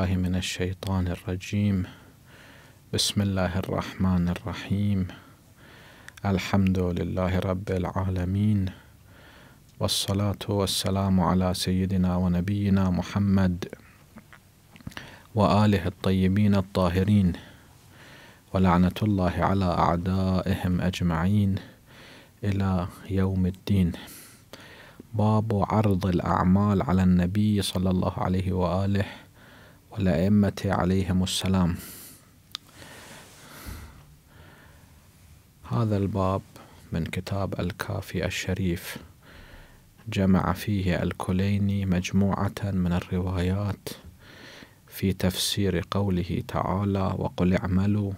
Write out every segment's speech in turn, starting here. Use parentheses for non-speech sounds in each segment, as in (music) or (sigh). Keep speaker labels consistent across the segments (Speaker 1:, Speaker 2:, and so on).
Speaker 1: بالله من الشيطان الرجيم بسم الله الرحمن الرحيم الحمد لله رب العالمين والصلاة والسلام على سيدنا ونبينا محمد وآله الطيبين الطاهرين ولعنة الله على أعدائهم أجمعين إلى يوم الدين باب عرض الأعمال على النبي صلى الله عليه وآله والأئمة عليهم السلام هذا الباب من كتاب الكافي الشريف جمع فيه الكليني مجموعة من الروايات في تفسير قوله تعالى وقل اعملوا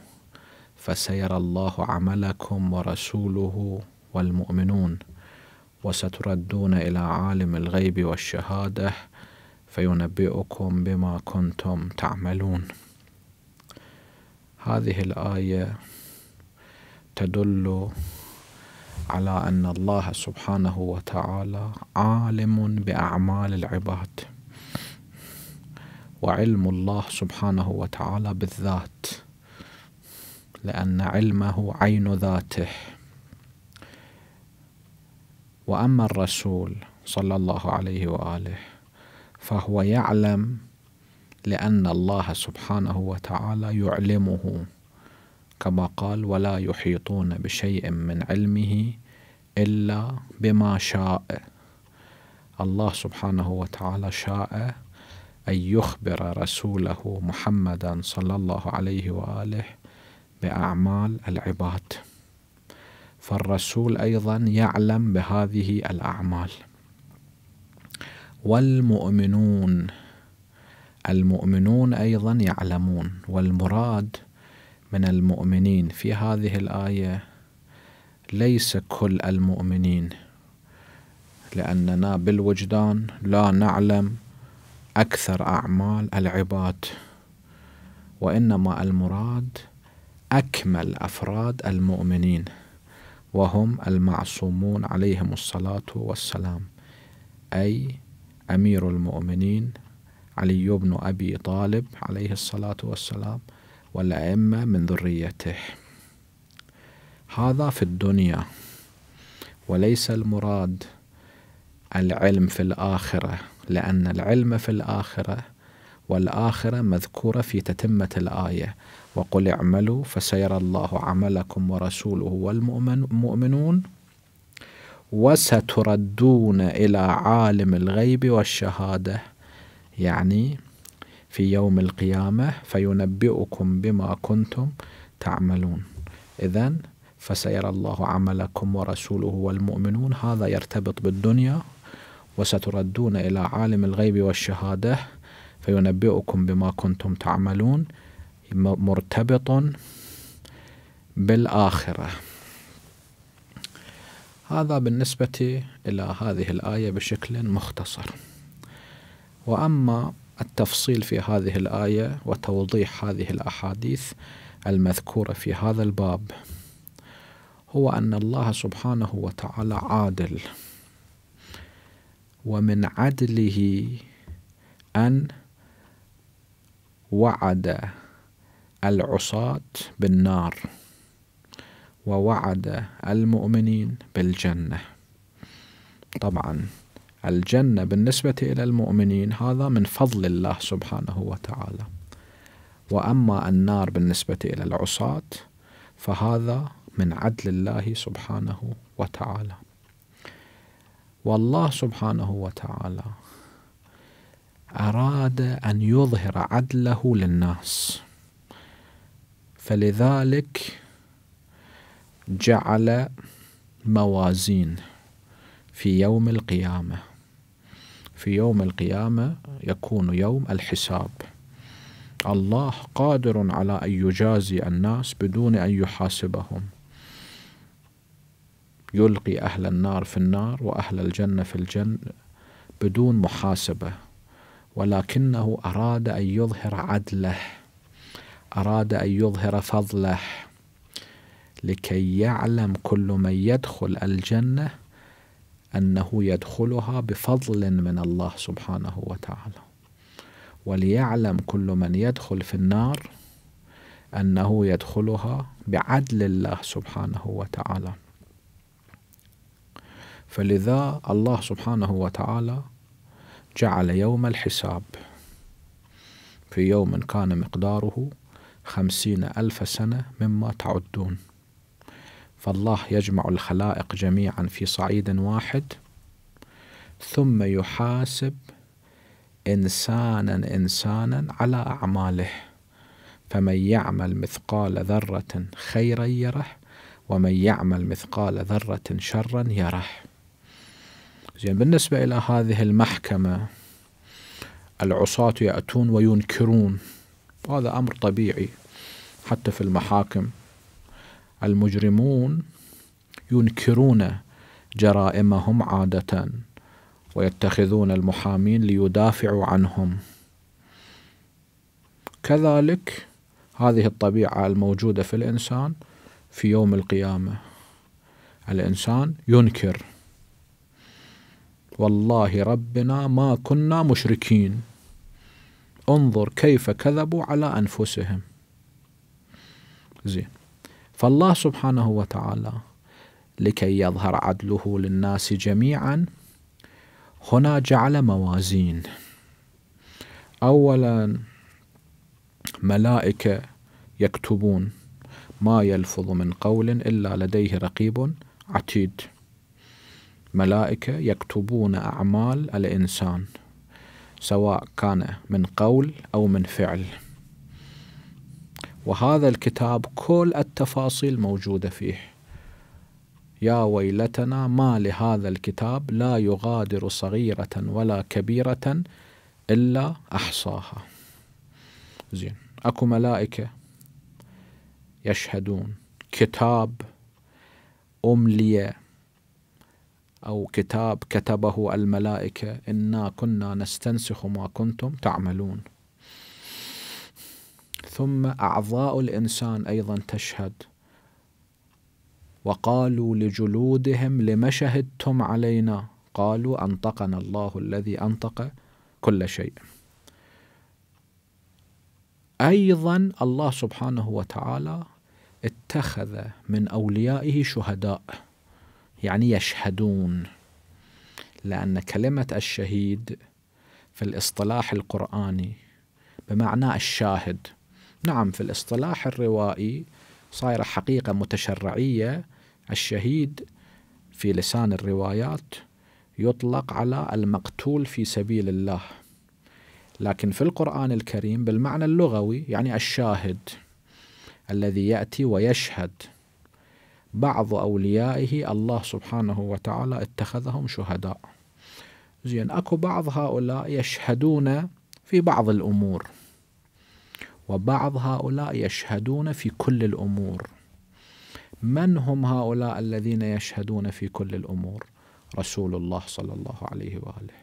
Speaker 1: فسيرى الله عملكم ورسوله والمؤمنون وستردون إلى عالم الغيب والشهادة فينبئكم بما كنتم تعملون هذه الايه تدل على ان الله سبحانه وتعالى عالم باعمال العباد وعلم الله سبحانه وتعالى بالذات لان علمه عين ذاته واما الرسول صلى الله عليه واله فهو يعلم لأن الله سبحانه وتعالى يعلمه كما قال ولا يحيطون بشيء من علمه إلا بما شاء الله سبحانه وتعالى شاء أن يخبر رسوله محمدا صلى الله عليه وآله بأعمال العباد فالرسول أيضا يعلم بهذه الأعمال والمؤمنون المؤمنون ايضا يعلمون والمراد من المؤمنين في هذه الايه ليس كل المؤمنين لاننا بالوجدان لا نعلم اكثر اعمال العباد وانما المراد اكمل افراد المؤمنين وهم المعصومون عليهم الصلاه والسلام اي أمير المؤمنين علي بن أبي طالب عليه الصلاة والسلام والأئمة من ذريته هذا في الدنيا وليس المراد العلم في الآخرة لأن العلم في الآخرة والآخرة مذكورة في تتمة الآية وقل اعملوا فسيرى الله عملكم ورسوله والمؤمنون وستردون إلى عالم الغيب والشهادة يعني في يوم القيامة فينبئكم بما كنتم تعملون إذا فسيرى الله عملكم ورسوله والمؤمنون هذا يرتبط بالدنيا وستردون إلى عالم الغيب والشهادة فينبئكم بما كنتم تعملون مرتبط بالآخرة هذا بالنسبة إلى هذه الآية بشكل مختصر وأما التفصيل في هذه الآية وتوضيح هذه الأحاديث المذكورة في هذا الباب هو أن الله سبحانه وتعالى عادل ومن عدله أن وعد العصاة بالنار ووعد المؤمنين بالجنة طبعا الجنة بالنسبة إلى المؤمنين هذا من فضل الله سبحانه وتعالى وأما النار بالنسبة إلى العصاة فهذا من عدل الله سبحانه وتعالى والله سبحانه وتعالى أراد أن يظهر عدله للناس فلذلك جعل موازين في يوم القيامة في يوم القيامة يكون يوم الحساب الله قادر على أن يجازي الناس بدون أن يحاسبهم يلقي أهل النار في النار وأهل الجنة في الجنة بدون محاسبة ولكنه أراد أن يظهر عدله أراد أن يظهر فضله لكي يعلم كل من يدخل الجنة أنه يدخلها بفضل من الله سبحانه وتعالى وليعلم كل من يدخل في النار أنه يدخلها بعدل الله سبحانه وتعالى فلذا الله سبحانه وتعالى جعل يوم الحساب في يوم كان مقداره خمسين ألف سنة مما تعدون فالله يجمع الخلائق جميعا في صعيد واحد ثم يحاسب انسانا انسانا على اعماله فمن يعمل مثقال ذره خيرا يره ومن يعمل مثقال ذره شرا يره زين بالنسبه الى هذه المحكمه العصاه ياتون وينكرون وهذا امر طبيعي حتى في المحاكم المجرمون ينكرون جرائمهم عادة ويتخذون المحامين ليدافعوا عنهم كذلك هذه الطبيعة الموجودة في الإنسان في يوم القيامة الإنسان ينكر والله ربنا ما كنا مشركين انظر كيف كذبوا على أنفسهم زين فالله سبحانه وتعالى لكي يظهر عدله للناس جميعا هنا جعل موازين اولا ملائكه يكتبون ما يلفظ من قول الا لديه رقيب عتيد ملائكه يكتبون اعمال الانسان سواء كان من قول او من فعل وهذا الكتاب كل التفاصيل موجودة فيه يا ويلتنا ما لهذا الكتاب لا يغادر صغيرة ولا كبيرة إلا أحصاها زين أكو ملائكة يشهدون كتاب أملية أو كتاب كتبه الملائكة إنا كنا نستنسخ ما كنتم تعملون ثم أعضاء الإنسان أيضا تشهد وقالوا لجلودهم لم شهدتم علينا قالوا أنطقنا الله الذي أنطق كل شيء أيضا الله سبحانه وتعالى اتخذ من أوليائه شهداء يعني يشهدون لأن كلمة الشهيد في الاصطلاح القرآني بمعنى الشاهد نعم في الاصطلاح الروائي صايرة حقيقة متشرعية الشهيد في لسان الروايات يطلق على المقتول في سبيل الله لكن في القرآن الكريم بالمعنى اللغوي يعني الشاهد الذي يأتي ويشهد بعض أوليائه الله سبحانه وتعالى اتخذهم شهداء زين أكو بعض هؤلاء يشهدون في بعض الأمور وبعض هؤلاء يشهدون في كل الامور من هم هؤلاء الذين يشهدون في كل الامور رسول الله صلى الله عليه واله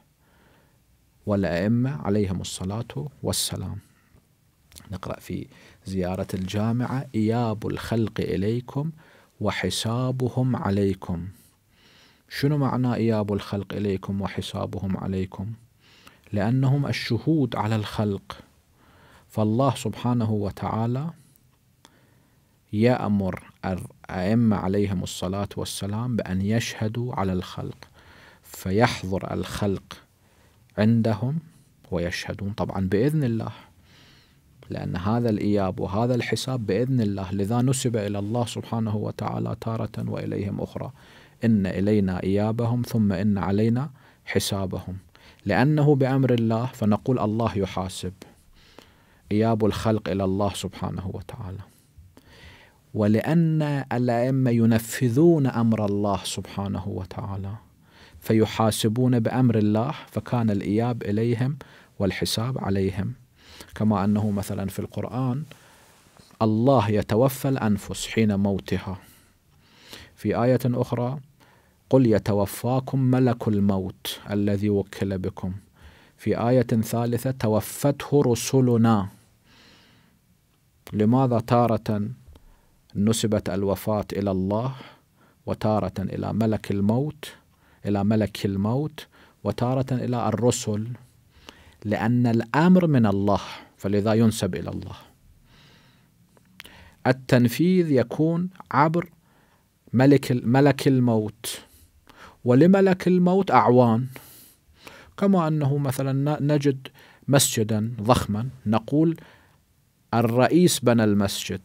Speaker 1: والائمه عليهم الصلاه والسلام نقرا في زياره الجامعه اياب الخلق اليكم وحسابهم عليكم شنو معنى اياب الخلق اليكم وحسابهم عليكم لانهم الشهود على الخلق فالله سبحانه وتعالى يأمر الأئمة عليهم الصلاة والسلام بأن يشهدوا على الخلق فيحضر الخلق عندهم ويشهدون طبعا بإذن الله لأن هذا الإياب وهذا الحساب بإذن الله لذا نسب إلى الله سبحانه وتعالى تارة وإليهم أخرى إن إلينا إيابهم ثم إن علينا حسابهم لأنه بأمر الله فنقول الله يحاسب إياب الخلق إلى الله سبحانه وتعالى ولأن الأئمة ينفذون أمر الله سبحانه وتعالى فيحاسبون بأمر الله فكان الإياب إليهم والحساب عليهم كما أنه مثلا في القرآن الله يتوفى الأنفس حين موتها في آية أخرى قل يتوفاكم ملك الموت الذي وكل بكم في آية ثالثة توفته رسلنا لماذا تارة نسبت الوفاة إلى الله وتارة إلى ملك الموت إلى ملك الموت وتارة إلى الرسل لأن الأمر من الله فلذا ينسب إلى الله التنفيذ يكون عبر ملك ملك الموت ولملك الموت أعوان كما أنه مثلا نجد مسجدا ضخما نقول الرئيس بنى المسجد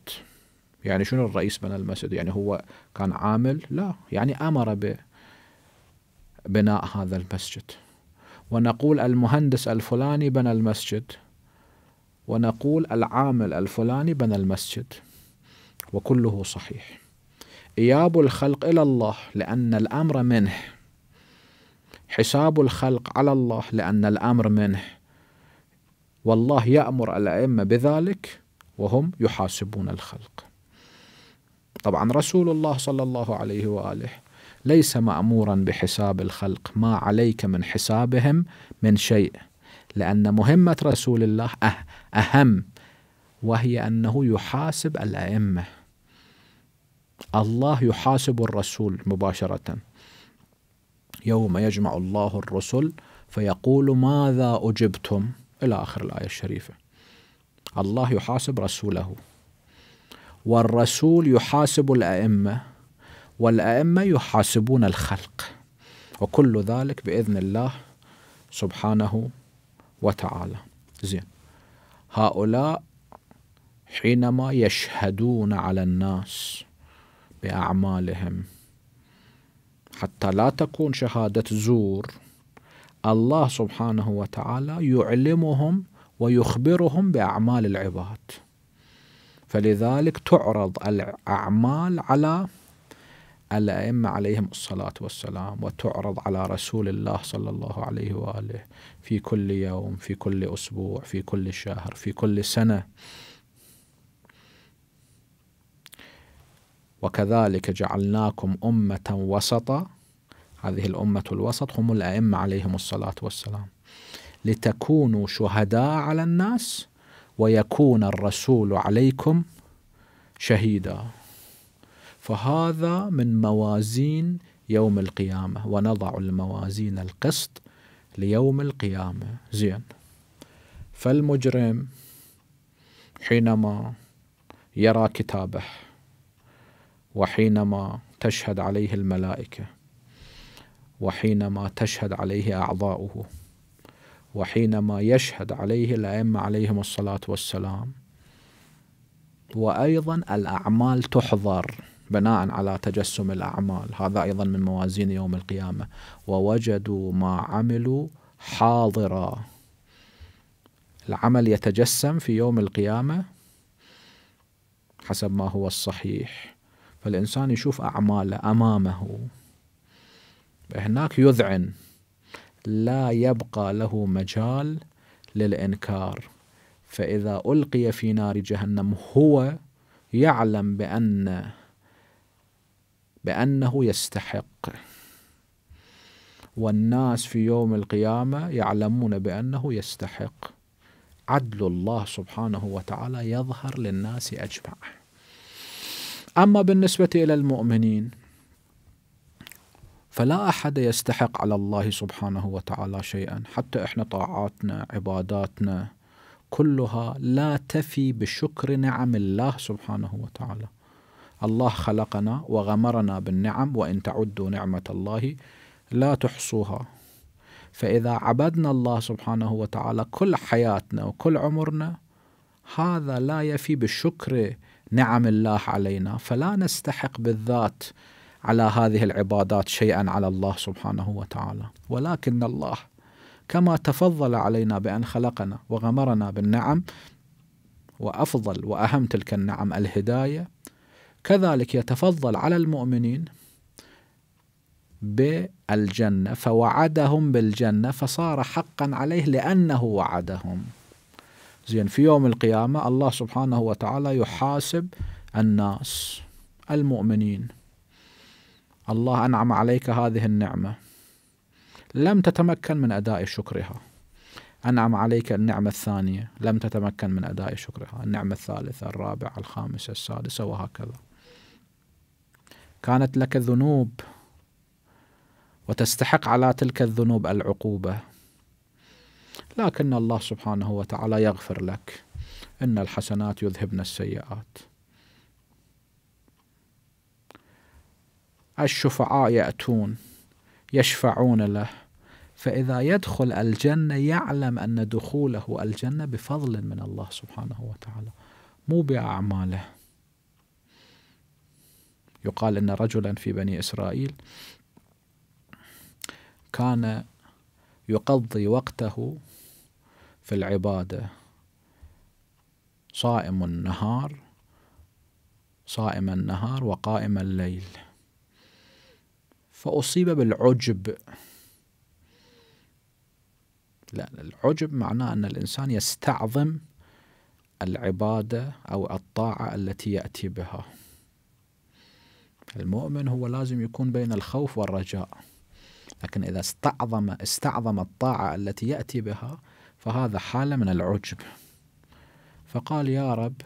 Speaker 1: يعني شنو الرئيس بنى المسجد يعني هو كان عامل لا يعني أمر ببناء هذا المسجد ونقول المهندس الفلاني بنى المسجد ونقول العامل الفلاني بنى المسجد وكله صحيح إياب الخلق إلى الله لأن الأمر منه حساب الخلق على الله لأن الأمر منه والله يأمر الأئمة بذلك وهم يحاسبون الخلق طبعا رسول الله صلى الله عليه وآله ليس مأمورا بحساب الخلق ما عليك من حسابهم من شيء لأن مهمة رسول الله أه-، أهم وهي أنه يحاسب الأئمة الله يحاسب الرسول مباشرة يوم يجمع الله الرسل فيقول ماذا أجبتم إلى آخر الآية الشريفة الله يحاسب رسوله والرسول يحاسب الأئمة والأئمة يحاسبون الخلق وكل ذلك بإذن الله سبحانه وتعالى زين هؤلاء حينما يشهدون على الناس بأعمالهم حتى لا تكون شهادة زور الله سبحانه وتعالى يعلمهم ويخبرهم باعمال العباد فلذلك تعرض الاعمال على الائمه عليهم الصلاه والسلام وتعرض على رسول الله صلى الله عليه واله في كل يوم في كل اسبوع في كل شهر في كل سنه وكذلك جعلناكم امه وسطا هذه الأمة الوسط هم الأئمة عليهم الصلاة والسلام لتكونوا شهداء على الناس ويكون الرسول عليكم شهيدا فهذا من موازين يوم القيامة ونضع الموازين القسط ليوم القيامة زين فالمجرم حينما يرى كتابه وحينما تشهد عليه الملائكه وحينما تشهد عليه أعضاؤه وحينما يشهد عليه الأئمة عليهم الصلاة والسلام وأيضا الأعمال تحضر بناء على تجسم الأعمال هذا أيضا من موازين يوم القيامة ووجدوا ما عملوا حاضرا العمل يتجسم في يوم القيامة حسب ما هو الصحيح فالإنسان يشوف أعماله أمامه هناك يذعن لا يبقى له مجال للإنكار فإذا ألقي في نار جهنم هو يعلم بأن بأنه يستحق والناس في يوم القيامة يعلمون بأنه يستحق عدل الله سبحانه وتعالى يظهر للناس أجمع أما بالنسبة إلى المؤمنين فلا أحد يستحق على الله سبحانه وتعالى شيئا حتى إحنا طاعاتنا عباداتنا كلها لا تفي بشكر نعم الله سبحانه وتعالى الله خلقنا وغمرنا بالنعم وإن تعدوا نعمة الله لا تحصوها فإذا عبدنا الله سبحانه وتعالى كل حياتنا وكل عمرنا هذا لا يفي بشكر نعم الله علينا فلا نستحق بالذات على هذه العبادات شيئا على الله سبحانه وتعالى ولكن الله كما تفضل علينا بأن خلقنا وغمرنا بالنعم وأفضل وأهم تلك النعم الهداية كذلك يتفضل على المؤمنين بالجنة فوعدهم بالجنة فصار حقا عليه لأنه وعدهم زين في يوم القيامة الله سبحانه وتعالى يحاسب الناس المؤمنين الله أنعم عليك هذه النعمة لم تتمكن من أداء شكرها أنعم عليك النعمة الثانية لم تتمكن من أداء شكرها النعمة الثالثة الرابعة الخامسة السادسة وهكذا كانت لك ذنوب وتستحق على تلك الذنوب العقوبة لكن الله سبحانه وتعالى يغفر لك إن الحسنات يذهبن السيئات الشفعاء يأتون يشفعون له فإذا يدخل الجنة يعلم أن دخوله الجنة بفضل من الله سبحانه وتعالى مو بأعماله يقال أن رجلا في بني إسرائيل كان يقضي وقته في العبادة صائم النهار صائم النهار وقائم الليل فأصيب بالعجب لا العجب معناه أن الإنسان يستعظم العبادة أو الطاعة التي يأتي بها المؤمن هو لازم يكون بين الخوف والرجاء لكن إذا استعظم استعظم الطاعة التي يأتي بها فهذا حالة من العجب فقال يا رب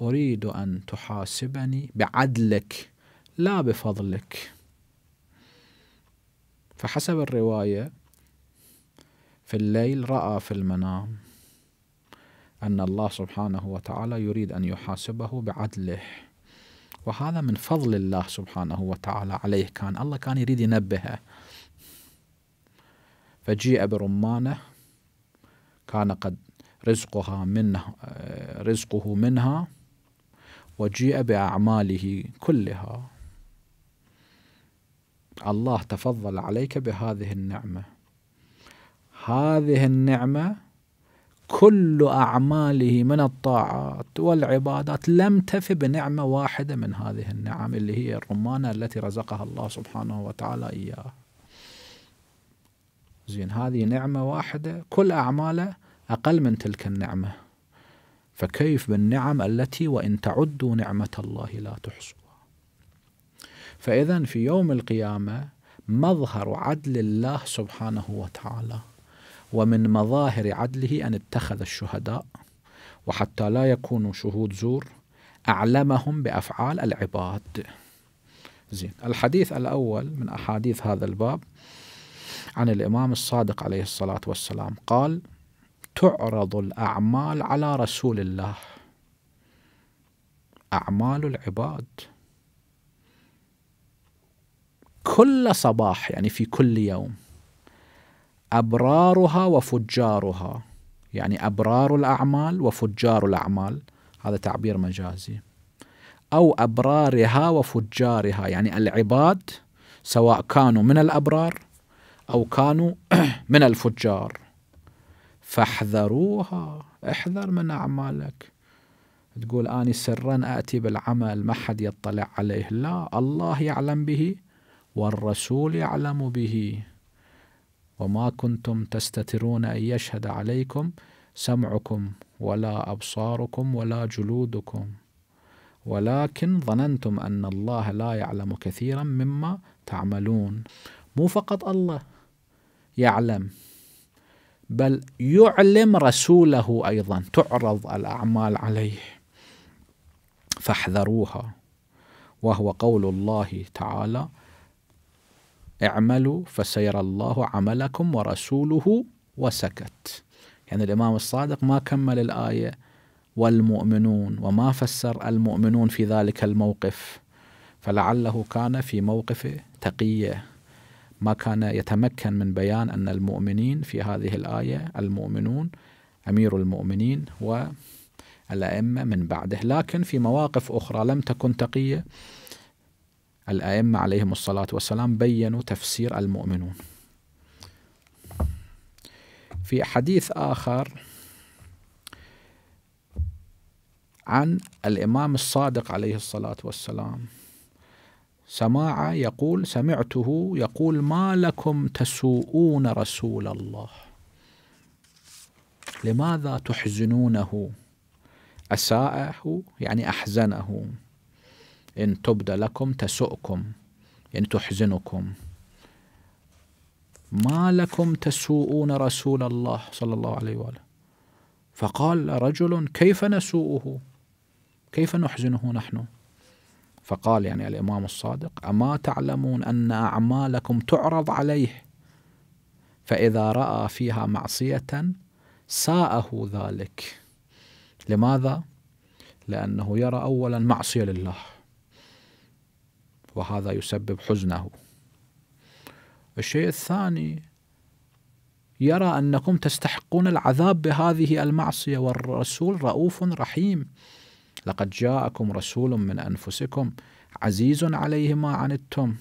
Speaker 1: أريد أن تحاسبني بعدلك لا بفضلك فحسب الرواية في الليل رأى في المنام أن الله سبحانه وتعالى يريد أن يحاسبه بعدله وهذا من فضل الله سبحانه وتعالى عليه كان الله كان يريد ينبهه فجيء برمانه كان قد رزقها منه آه، رزقه منها وجيء بأعماله كلها الله تفضل عليك بهذه النعمه هذه النعمه كل اعماله من الطاعات والعبادات لم تف بنعمه واحده من هذه النعم اللي هي الرمانه التي رزقها الله سبحانه وتعالى اياها زين هذه نعمه واحده كل اعماله اقل من تلك النعمه فكيف بالنعم التي وان تعدوا نعمه الله لا تحصوا فإذا في يوم القيامة مظهر عدل الله سبحانه وتعالى ومن مظاهر عدله أن اتخذ الشهداء وحتى لا يكونوا شهود زور أعلمهم بأفعال العباد زين الحديث الأول من أحاديث هذا الباب عن الإمام الصادق عليه الصلاة والسلام قال تعرض الأعمال على رسول الله أعمال العباد كل صباح يعني في كل يوم أبرارها وفجارها يعني أبرار الأعمال وفجار الأعمال هذا تعبير مجازي أو أبرارها وفجارها يعني العباد سواء كانوا من الأبرار أو كانوا (clears throat) من الفجار فاحذروها احذر من أعمالك تقول أني سرا أتي بالعمل ما حد يطلع عليه لا الله يعلم به والرسول يعلم به وما كنتم تستترون أن يشهد عليكم سمعكم ولا أبصاركم ولا جلودكم ولكن ظننتم أن الله لا يعلم كثيرا مما تعملون مو فقط الله يعلم بل يعلم رسوله أيضا تعرض الأعمال عليه فاحذروها وهو قول الله تعالى اعملوا فسيرى الله عملكم ورسوله وسكت يعني الإمام الصادق ما كمل الآية والمؤمنون وما فسر المؤمنون في ذلك الموقف فلعله كان في موقف تقيه ما كان يتمكن من بيان أن المؤمنين في هذه الآية المؤمنون أمير المؤمنين والأئمة من بعده لكن في مواقف أخرى لم تكن تقية الأئمة عليهم الصلاة والسلام بينوا تفسير المؤمنون في حديث آخر عن الإمام الصادق عليه الصلاة والسلام سماع يقول سمعته يقول ما لكم تسوؤون رسول الله لماذا تحزنونه أساءه يعني أحزنه إن تبدى لكم تسؤكم يعني تحزنكم ما لكم تسوؤون رسول الله صلى الله عليه وآله فقال رجل كيف نسوؤه كيف نحزنه نحن فقال يعني الإمام الصادق أما تعلمون أن أعمالكم تعرض عليه فإذا رأى فيها معصية ساءه ذلك لماذا؟ لأنه يرى أولا معصية لله وهذا يسبب حزنه الشيء الثاني يرى أنكم تستحقون العذاب بهذه المعصية والرسول رؤوف رحيم لقد جاءكم رسول من أنفسكم عزيز عليه ما عنتم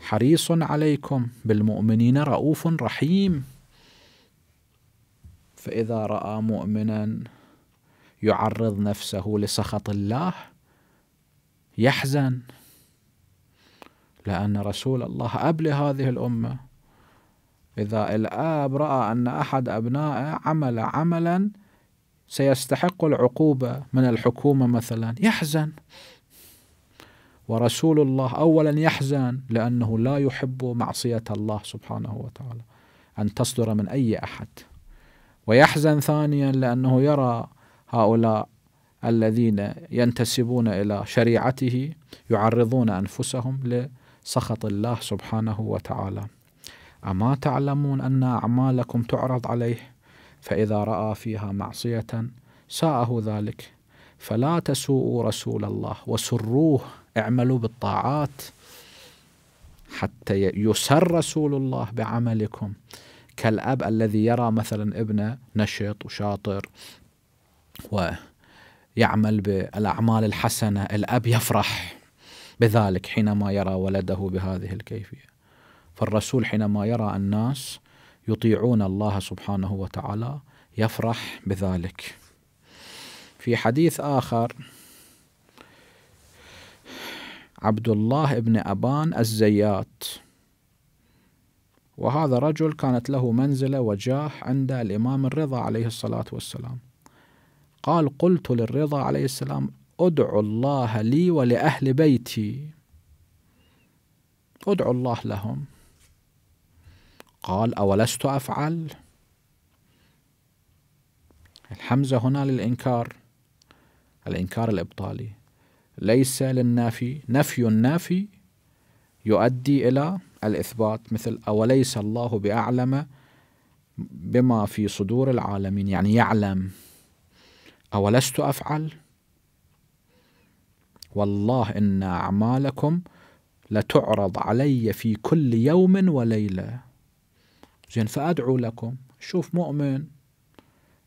Speaker 1: حريص عليكم بالمؤمنين رؤوف رحيم فإذا رأى مؤمنا يعرض نفسه لسخط الله يحزن لأن رسول الله أب لهذه الأمة إذا الآب رأى أن أحد أبنائه عمل عملا سيستحق العقوبة من الحكومة مثلا يحزن ورسول الله أولا يحزن لأنه لا يحب معصية الله سبحانه وتعالى أن تصدر من أي أحد ويحزن ثانيا لأنه يرى هؤلاء الذين ينتسبون إلى شريعته يعرضون أنفسهم سخط الله سبحانه وتعالى أما تعلمون أن أعمالكم تعرض عليه فإذا رأى فيها معصية ساءه ذلك فلا تسوءوا رسول الله وسروه اعملوا بالطاعات حتى يسر رسول الله بعملكم كالأب الذي يرى مثلا ابنه نشط وشاطر ويعمل بالأعمال الحسنة الأب يفرح بذلك حينما يرى ولده بهذه الكيفيه فالرسول حينما يرى الناس يطيعون الله سبحانه وتعالى يفرح بذلك في حديث اخر عبد الله بن ابان الزيات وهذا رجل كانت له منزله وجاه عند الامام الرضا عليه الصلاه والسلام قال قلت للرضا عليه السلام ادعو الله لي ولاهل بيتي ادعو الله لهم قال اولست افعل الحمزه هنا للانكار الانكار الابطالي ليس للنافي نفي النافي يؤدي الى الاثبات مثل اوليس الله باعلم بما في صدور العالمين يعني يعلم اولست افعل والله إن أعمالكم لتعرض علي في كل يوم وليلة زين فأدعو لكم شوف مؤمن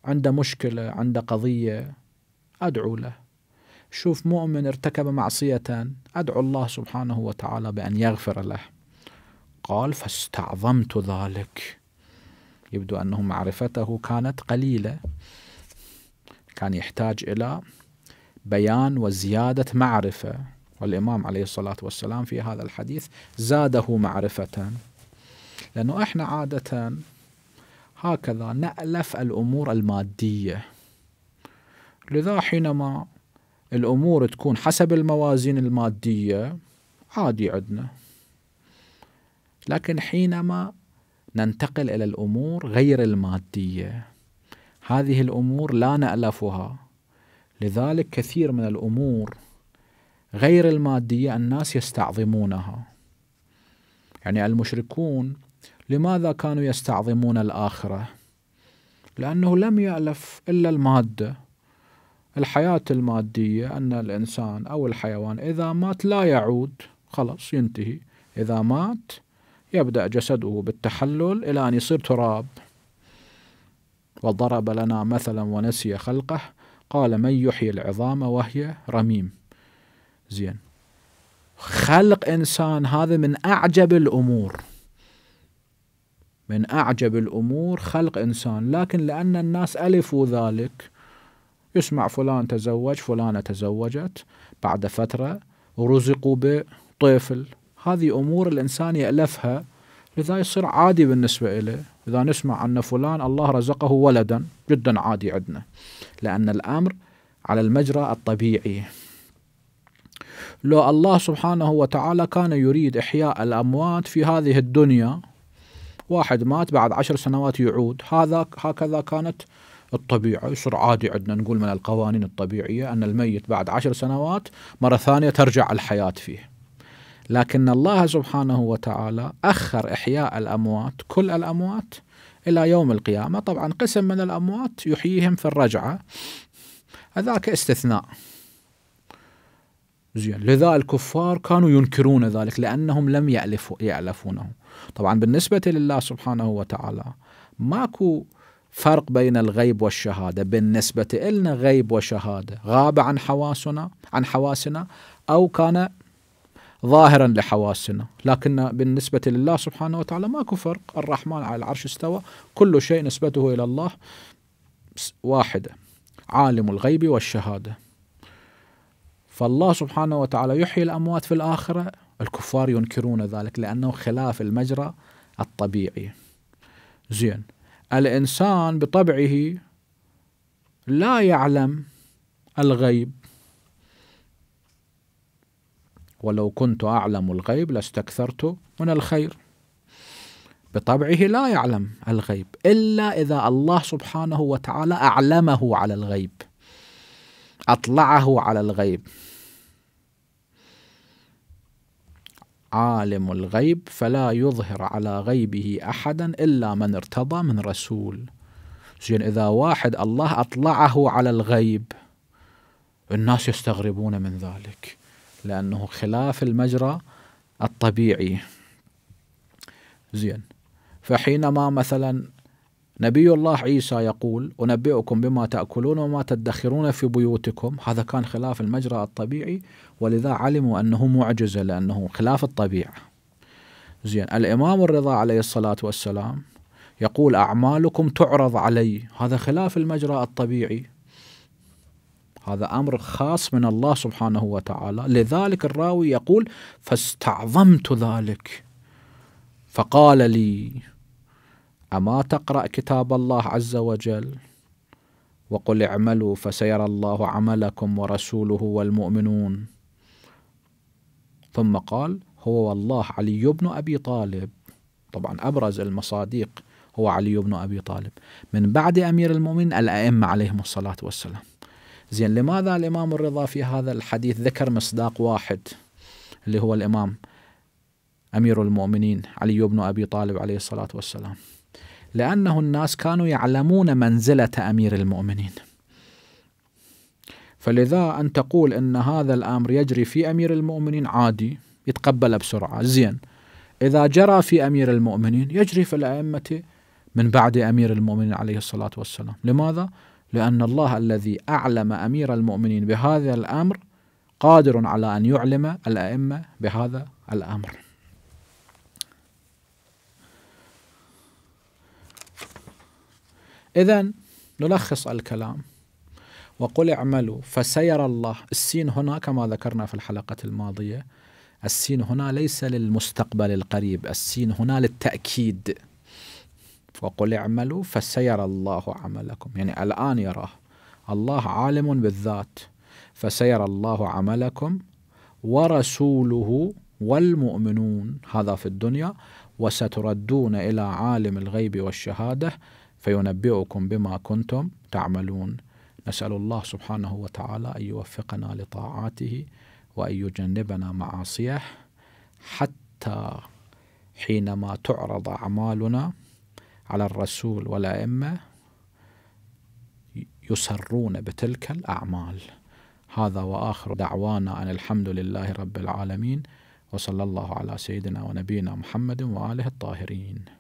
Speaker 1: عنده مشكلة عنده قضية أدعو له شوف مؤمن ارتكب معصية أدعو الله سبحانه وتعالى بأن يغفر له قال فاستعظمت ذلك يبدو أنه معرفته كانت قليلة كان يحتاج إلى بيان وزيادة معرفة والإمام عليه الصلاة والسلام في هذا الحديث زاده معرفة لأنه إحنا عادة هكذا نألف الأمور المادية لذا حينما الأمور تكون حسب الموازين المادية عادي عندنا لكن حينما ننتقل إلى الأمور غير المادية هذه الأمور لا نألفها لذلك كثير من الأمور غير المادية الناس يستعظمونها يعني المشركون لماذا كانوا يستعظمون الآخرة لأنه لم يألف إلا المادة الحياة المادية أن الإنسان أو الحيوان إذا مات لا يعود خلاص ينتهي إذا مات يبدأ جسده بالتحلل إلى أن يصير تراب وضرب لنا مثلا ونسي خلقه قال من يحيي العظام وهي رميم زين خلق انسان هذا من اعجب الامور من اعجب الامور خلق انسان لكن لان الناس الفوا ذلك يسمع فلان تزوج فلانه تزوجت بعد فتره رزقوا بطفل هذه امور الانسان يالفها لذا يصير عادي بالنسبه اليه اذا نسمع ان فلان الله رزقه ولدا جدا عادي عندنا لأن الأمر على المجرى الطبيعي لو الله سبحانه وتعالى كان يريد إحياء الأموات في هذه الدنيا واحد مات بعد عشر سنوات يعود هذا هكذا كانت الطبيعة يصير عادي عندنا نقول من القوانين الطبيعية أن الميت بعد عشر سنوات مرة ثانية ترجع الحياة فيه لكن الله سبحانه وتعالى أخر إحياء الأموات كل الأموات إلى يوم القيامة طبعا قسم من الأموات يحييهم في الرجعة هذاك استثناء زين لذا الكفار كانوا ينكرون ذلك لأنهم لم يألفوا يألفونه طبعا بالنسبة لله سبحانه وتعالى ماكو فرق بين الغيب والشهادة بالنسبة إلنا غيب وشهادة غاب عن حواسنا عن حواسنا أو كان ظاهرا لحواسنا لكن بالنسبة لله سبحانه وتعالى ماكو فرق الرحمن على العرش استوى كل شيء نسبته إلى الله واحدة عالم الغيب والشهادة فالله سبحانه وتعالى يحيي الأموات في الآخرة الكفار ينكرون ذلك لأنه خلاف المجرى الطبيعي زين الإنسان بطبعه لا يعلم الغيب ولو كنت أعلم الغيب لاستكثرت من الخير بطبعه لا يعلم الغيب إلا إذا الله سبحانه وتعالى أعلمه على الغيب أطلعه على الغيب عالم الغيب فلا يظهر على غيبه أحدا إلا من ارتضى من رسول زين إذا واحد الله أطلعه على الغيب الناس يستغربون من ذلك لأنه خلاف المجرى الطبيعي زين فحينما مثلا نبي الله عيسى يقول أنبئكم بما تأكلون وما تدخرون في بيوتكم هذا كان خلاف المجرى الطبيعي ولذا علموا أنه معجزة لأنه خلاف الطبيعة زين الإمام الرضا عليه الصلاة والسلام يقول أعمالكم تعرض علي هذا خلاف المجرى الطبيعي هذا أمر خاص من الله سبحانه وتعالى لذلك الراوي يقول فاستعظمت ذلك فقال لي أما تقرأ كتاب الله عز وجل وقل اعملوا فسيرى الله عملكم ورسوله والمؤمنون ثم قال هو والله علي بن أبي طالب طبعا أبرز المصادق هو علي بن أبي طالب من بعد أمير المؤمنين الأئمة عليهم الصلاة والسلام زين لماذا الإمام الرضا في هذا الحديث ذكر مصداق واحد اللي هو الإمام أمير المؤمنين علي بن أبي طالب عليه الصلاة والسلام لأنه الناس كانوا يعلمون منزلة أمير المؤمنين فلذا أن تقول أن هذا الأمر يجري في أمير المؤمنين عادي يتقبل بسرعة زين إذا جرى في أمير المؤمنين يجري في الأئمة من بعد أمير المؤمنين عليه الصلاة والسلام لماذا؟ لأن الله الذي أعلم أمير المؤمنين بهذا الأمر قادر على أن يعلم الأئمة بهذا الأمر إذا نلخص الكلام وقل اعملوا فسيرى الله السين هنا كما ذكرنا في الحلقة الماضية السين هنا ليس للمستقبل القريب السين هنا للتأكيد وقل اعملوا فسيرى الله عملكم يعني الآن يراه الله عالم بالذات فسيرى الله عملكم ورسوله والمؤمنون هذا في الدنيا وستردون إلى عالم الغيب والشهادة فينبئكم بما كنتم تعملون نسأل الله سبحانه وتعالى أن يوفقنا لطاعاته وأن يجنبنا معاصيه حتى حينما تعرض أعمالنا على الرسول والأئمة يسرون بتلك الأعمال هذا وآخر دعوانا أن الحمد لله رب العالمين وصلى الله على سيدنا ونبينا محمد وآله الطاهرين